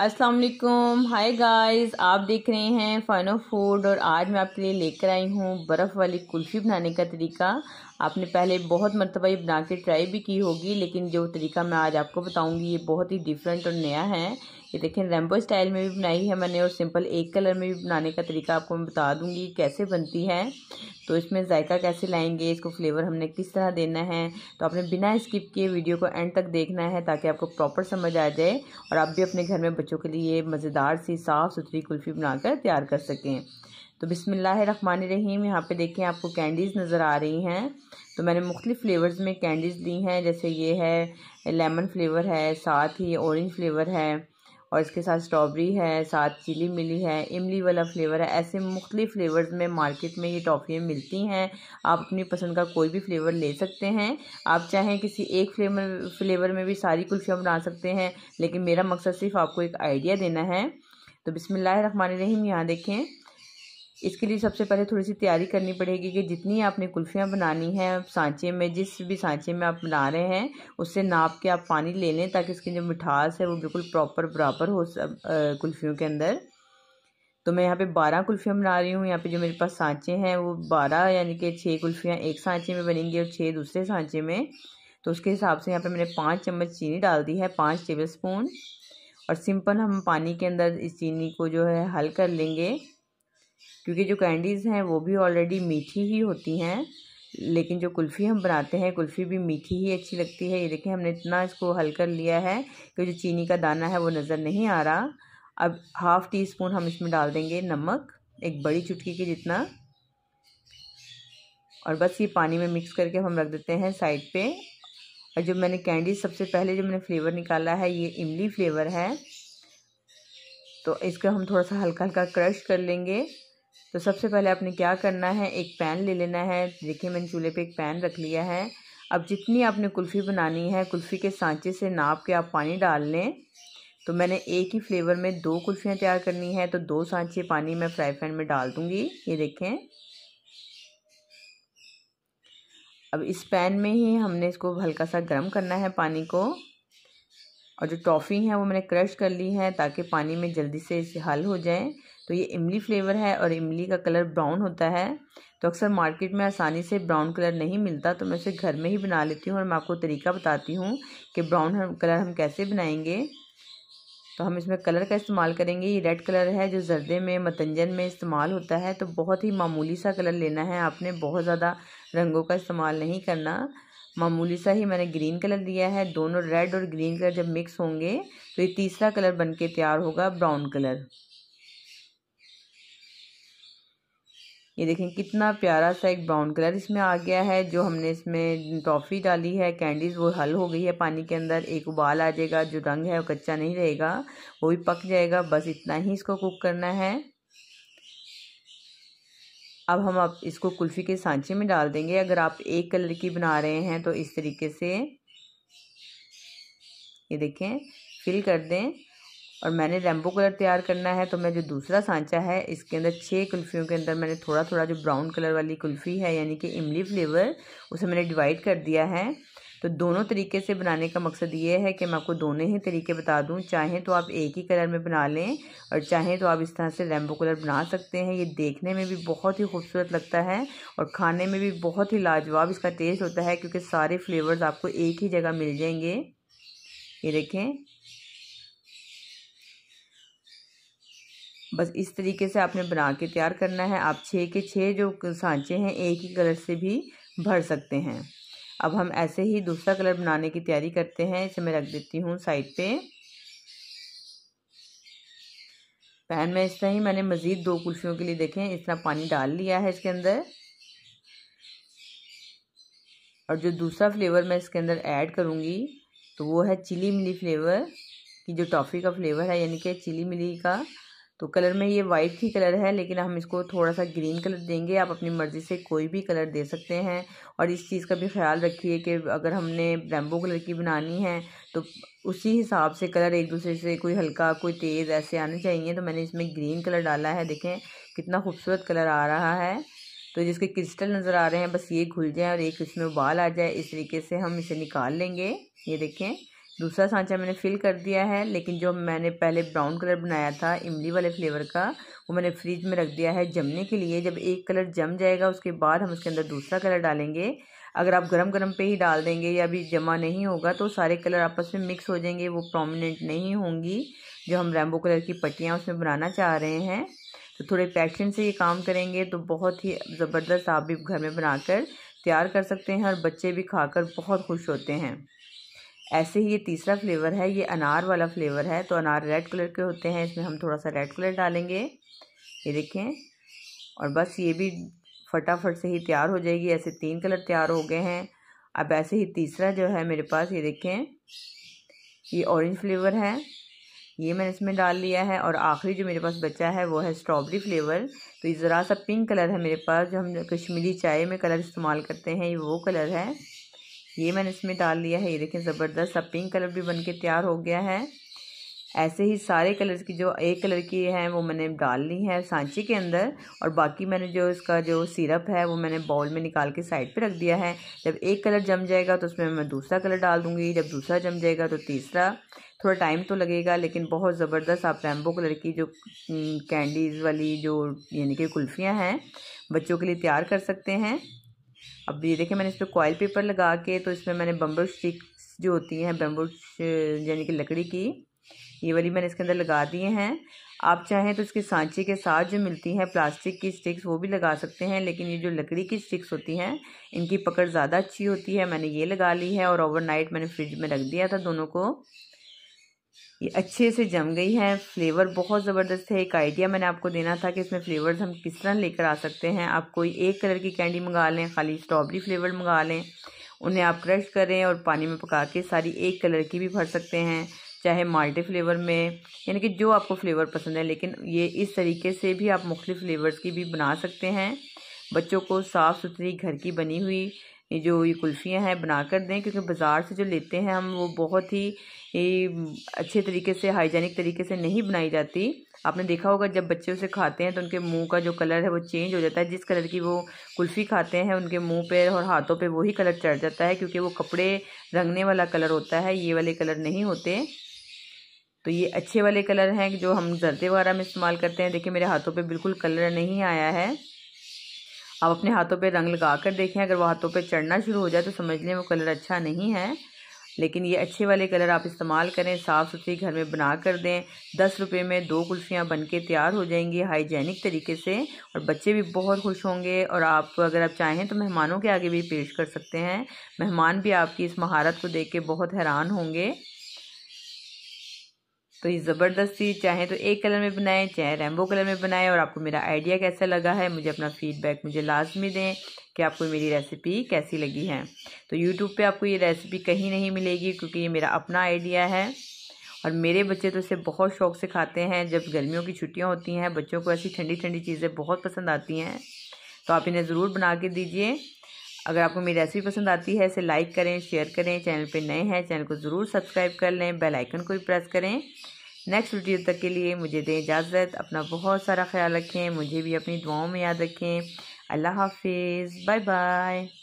अस्सलाम वालेकुम hi guys आप देख रहे हैं फ़न ऑफ फूड और आज मैं आपके लिए लेकर आई हूँ बर्फ़ वाली कुल्फ़ी बनाने का तरीका आपने पहले बहुत मरतबा ये बना के ट्राई भी की होगी लेकिन जो तरीका मैं आज आपको बताऊँगी ये बहुत ही डिफरेंट और नया है ये देखें रेम्बो स्टाइल में भी बनाई है मैंने और सिंपल एक कलर में भी बनाने का तरीका आपको मैं बता दूंगी कैसे बनती है तो इसमें जायका कैसे लाएंगे इसको फ्लेवर हमने किस तरह देना है तो आपने बिना स्किप किए वीडियो को एंड तक देखना है ताकि आपको प्रॉपर समझ आ जाए और आप भी अपने घर में बच्चों के लिए मज़ेदार सी साफ़ सुथरी कुल्फ़ी बनाकर तैयार कर सकें तो रहीम यहाँ पे देखें आपको कैंडीज़ नज़र आ रही हैं तो मैंने मुख्तलिफ़ फ्लेवर्स में कैंडीज़ ली हैं जैसे ये है लेमन फ्लेवर है साथ ही ऑरेंज फ्लेवर है और इसके साथ स्ट्रॉबेरी है साथ चिली मिली है इमली वाला फ्लेवर है ऐसे मुख्तलि फ़्लेवर में मार्केट में ये टॉफ़ियाँ मिलती हैं आप अपनी पसंद का कोई भी फ्लेवर ले सकते हैं आप चाहें किसी एक फ्लेवर फ्लेवर में भी सारी कुल्फियाँ बना सकते हैं लेकिन मेरा मकसद सिर्फ आपको एक आइडिया देना है तो बिसमीम यहाँ देखें इसके लिए सबसे पहले थोड़ी सी तैयारी करनी पड़ेगी कि जितनी आपने कुल्फ़ियाँ बनानी हैं सांचे में जिस भी सांचे में आप बना रहे हैं उससे नाप के आप पानी ले लें ताकि इसकी जो मिठास है वो बिल्कुल प्रॉपर बराबर हो सब कुल्फ़ियों के अंदर तो मैं यहाँ पे बारह कुल्फ़ियाँ बना रही हूँ यहाँ पे जो मेरे पास सांचे हैं वो बारह यानी कि छः कुल्फ़ियाँ एक सांचे में बनेंगी और छः दूसरे सांचे में तो उसके हिसाब से यहाँ पे मैंने पाँच चम्मच चीनी डाल दी है पाँच टेबल स्पून और सिंपल हम पानी के अंदर इस चीनी को जो है हल कर लेंगे क्योंकि जो कैंडीज़ हैं वो भी ऑलरेडी मीठी ही होती हैं लेकिन जो कुल्फ़ी हम बनाते हैं कुल्फ़ी भी मीठी ही अच्छी लगती है ये देखें हमने इतना इसको हल कर लिया है कि जो चीनी का दाना है वो नज़र नहीं आ रहा अब हाफ़ टी स्पून हम इसमें डाल देंगे नमक एक बड़ी चुटकी के जितना और बस ये पानी में मिक्स करके हम रख देते हैं साइड पे और जो मैंने कैंडी सबसे पहले जो मैंने फ्लेवर निकाला है ये इमली फ्लेवर है तो इसको हम थोड़ा सा हल्का हल्का क्रश कर लेंगे तो सबसे पहले आपने क्या करना है एक पैन ले लेना है देखिए मैंने चूल्हे पे एक पैन रख लिया है अब जितनी आपने कुल्फ़ी बनानी है कुल्फ़ी के सांचे से नाप के आप पानी डाल लें तो मैंने एक ही फ्लेवर में दो कुल्फ़ियाँ तैयार करनी है तो दो सांचे पानी मैं फ्राई पैन में डाल दूँगी ये देखें अब इस पैन में ही हमने इसको हल्का सा गर्म करना है पानी को और जो टॉफ़ी है वो मैंने क्रश कर ली है ताकि पानी में जल्दी से इसे हल हो जाए तो ये इमली फ्लेवर है और इमली का कलर ब्राउन होता है तो अक्सर मार्केट में आसानी से ब्राउन कलर नहीं मिलता तो मैं उसे घर में ही बना लेती हूँ और मैं आपको तरीका बताती हूँ कि ब्राउन कलर हम कैसे बनाएंगे तो हम इसमें कलर का इस्तेमाल करेंगे ये रेड कलर है जो जर्दे में मतंजन में इस्तेमाल होता है तो बहुत ही मामूली सा कलर लेना है आपने बहुत ज़्यादा रंगों का इस्तेमाल नहीं करना मामूली सा ही मैंने ग्रीन कलर लिया है दोनों रेड और ग्रीन कलर जब मिक्स होंगे तो ये तीसरा कलर बनके तैयार होगा ब्राउन कलर ये देखें कितना प्यारा सा एक ब्राउन कलर इसमें आ गया है जो हमने इसमें टॉफ़ी डाली है कैंडीज़ वो हल हो गई है पानी के अंदर एक उबाल आ जाएगा जो रंग है वो कच्चा नहीं रहेगा वो भी पक जाएगा बस इतना ही इसको कुक करना है अब हम आप इसको कुल्फ़ी के सांचे में डाल देंगे अगर आप एक कलर की बना रहे हैं तो इस तरीके से ये देखें फिल कर दें और मैंने रेम्बो कलर तैयार करना है तो मैं जो दूसरा सांचा है इसके अंदर छः कुल्फ़ियों के अंदर मैंने थोड़ा थोड़ा जो ब्राउन कलर वाली कुल्फ़ी है यानी कि इमली फ्लेवर उसे मैंने डिवाइड कर दिया है तो दोनों तरीके से बनाने का मकसद ये है कि मैं आपको दोनों ही तरीके बता दूं चाहें तो आप एक ही कलर में बना लें और चाहें तो आप इस तरह से रेम्बो कलर बना सकते हैं ये देखने में भी बहुत ही खूबसूरत लगता है और खाने में भी बहुत ही लाजवाब इसका टेस्ट होता है क्योंकि सारे फ्लेवर्स आपको एक ही जगह मिल जाएंगे ये देखें बस इस तरीके से आपने बना के तैयार करना है आप छः के छः जो सांचे हैं एक ही कलर से भी भर सकते हैं अब हम ऐसे ही दूसरा कलर बनाने की तैयारी करते हैं इसे मैं रख देती हूँ साइड पे पैन में इस तरह ही मैंने मज़ीद दो कुल्फियों के लिए देखें इस पानी डाल लिया है इसके अंदर और जो दूसरा फ्लेवर मैं इसके अंदर ऐड करूँगी तो वो है चिली मिली फ्लेवर की जो टॉफ़ी का फ्लेवर है यानी कि चिली मिली का तो कलर में ये वाइट ही कलर है लेकिन हम इसको थोड़ा सा ग्रीन कलर देंगे आप अपनी मर्ज़ी से कोई भी कलर दे सकते हैं और इस चीज़ का भी ख्याल रखिए कि अगर हमने रेम्बो कलर की बनानी है तो उसी हिसाब से कलर एक दूसरे से कोई हल्का कोई तेज़ ऐसे आने चाहिए तो मैंने इसमें ग्रीन कलर डाला है देखें कितना खूबसूरत कलर आ रहा है तो जिसके क्रिस्टल नज़र आ रहे हैं बस ये घुल जाए और एक इसमें उबाल आ जाए इस तरीके से हम इसे निकाल लेंगे ये देखें दूसरा सांचा मैंने फिल कर दिया है लेकिन जो मैंने पहले ब्राउन कलर बनाया था इमली वाले फ्लेवर का वो मैंने फ्रिज में रख दिया है जमने के लिए जब एक कलर जम जाएगा उसके बाद हम उसके अंदर दूसरा कलर डालेंगे अगर आप गरम गरम पे ही डाल देंगे या अभी जमा नहीं होगा तो सारे कलर आपस में मिक्स हो जाएंगे वो प्रोमिनेंट नहीं होंगी जो हम रेम्बो कलर की पट्टियाँ उसमें बनाना चाह रहे हैं तो थोड़े पैशन से ये काम करेंगे तो बहुत ही ज़बरदस्त आप भी घर में बनाकर तैयार कर सकते हैं और बच्चे भी खाकर बहुत खुश होते हैं ऐसे ही ये तीसरा फ्लेवर है ये अनार वाला फ्लेवर है तो अनार रेड कलर के होते हैं इसमें हम थोड़ा सा रेड कलर डालेंगे ये देखें और बस ये भी फटाफट से ही तैयार हो जाएगी ऐसे तीन कलर तैयार हो गए हैं अब ऐसे ही तीसरा जो है मेरे पास ये देखें ये ऑरेंज फ्लेवर है ये मैंने इसमें डाल लिया है और आखिरी जो मेरे पास बचा है वो है स्ट्रॉबेरी फ्लेवर तो ये ज़रा सा पिंक कलर है मेरे पास जो हम कश्मीरी चाय में कलर इस्तेमाल करते हैं ये वो कलर है ये मैंने इसमें डाल लिया है ये देखें ज़बरदस्त सा पिंक कलर भी बन के तैयार हो गया है ऐसे ही सारे कलर्स की जो एक कलर की है वो मैंने डाल ली है सांची के अंदर और बाकी मैंने जो इसका जो सिरप है वो मैंने बाउल में निकाल के साइड पे रख दिया है जब एक कलर जम जाएगा तो उसमें मैं दूसरा कलर डाल दूँगी जब दूसरा जम जाएगा तो तीसरा थोड़ा टाइम तो लगेगा लेकिन बहुत ज़बरदस्त आप रैम्बो कलर की जो कैंडीज़ हम्म, वाली जो यानी कि कुल्फ़ियाँ हैं बच्चों के लिए तैयार कर सकते हैं अब ये देखें मैंने इस पर कोयल पेपर लगा के तो इसमें मैंने बम्बू स्टिक्स जो होती हैं बम्बू यानी कि लकड़ी की ये वाली मैंने इसके अंदर लगा दिए हैं आप चाहें तो इसके सांचे के साथ जो मिलती हैं प्लास्टिक की स्टिक्स वो भी लगा सकते हैं लेकिन ये जो लकड़ी की स्टिक्स होती हैं इनकी पकड़ ज़्यादा अच्छी होती है मैंने ये लगा ली है और ओवरनाइट मैंने फ्रिज में रख दिया था दोनों को ये अच्छे से जम गई है फ्लेवर बहुत ज़बरदस्त है एक आइडिया मैंने आपको देना था कि इसमें फ्लेवर्स हम किस तरह लेकर आ सकते हैं आप कोई एक कलर की कैंडी मंगा लें खाली स्ट्रॉबेरी फ्लेवर मंगा लें उन्हें आप क्रश करें और पानी में पका के सारी एक कलर की भी भर सकते हैं चाहे माल्टे फ्लेवर में यानी कि जो आपको फ्लेवर पसंद है लेकिन ये इस तरीके से भी आप मुख्तु फ्लेवर्स की भी बना सकते हैं बच्चों को साफ़ सुथरी घर की बनी हुई ये जो ये कुल्फ़ियाँ हैं बना कर दें क्योंकि बाज़ार से जो लेते हैं हम वो बहुत ही अच्छे तरीके से हाइजीनिक तरीके से नहीं बनाई जाती आपने देखा होगा जब बच्चे उसे खाते हैं तो उनके मुंह का जो कलर है वो चेंज हो जाता है जिस कलर की वो कुल्फ़ी खाते हैं उनके मुंह पे और हाथों पे वही कलर चढ़ जाता है क्योंकि वो कपड़े रंगने वाला कलर होता है ये वाले कलर नहीं होते तो ये अच्छे वाले कलर हैं जो हम जर्दे वगैरह में इस्तेमाल करते हैं देखिए मेरे हाथों पर बिल्कुल कलर नहीं आया है आप अपने हाथों पे रंग लगा कर देखें अगर वो हाथों पे चढ़ना शुरू हो जाए तो समझ लें वो कलर अच्छा नहीं है लेकिन ये अच्छे वाले कलर आप इस्तेमाल करें साफ़ सुथरी घर में बना कर दें दस रुपये में दो कुल्फ़ियाँ बन के तैयार हो जाएंगी हाइजेनिक तरीके से और बच्चे भी बहुत खुश होंगे और आप अगर आप चाहें तो मेहमानों के आगे भी पेश कर सकते हैं मेहमान भी आपकी इस महारत को देख के बहुत हैरान होंगे तो ये ज़बरदस्ती चाहे तो एक कलर में बनाएं चाहे रेमबो कलर में बनाएं और आपको मेरा आइडिया कैसा लगा है मुझे अपना फीडबैक मुझे लाजमी दें कि आपको मेरी रेसिपी कैसी लगी है तो यूट्यूब पे आपको ये रेसिपी कहीं नहीं मिलेगी क्योंकि ये मेरा अपना आइडिया है और मेरे बच्चे तो इसे बहुत शौक से खाते हैं जब गर्मियों की छुट्टियाँ होती हैं बच्चों को ऐसी ठंडी ठंडी चीज़ें बहुत पसंद आती हैं तो आप इन्हें ज़रूर बना के दीजिए अगर आपको मेरी रेसिपी पसंद आती है इसे लाइक करें शेयर करें चैनल पे नए हैं चैनल को ज़रूर सब्सक्राइब कर लें बेल आइकन को भी प्रेस करें नेक्स्ट वीडियो तक के लिए मुझे दें इजाज़त अपना बहुत सारा ख्याल रखें मुझे भी अपनी दुआओं में याद रखें अल्लाह हाफिज़ बाय बाय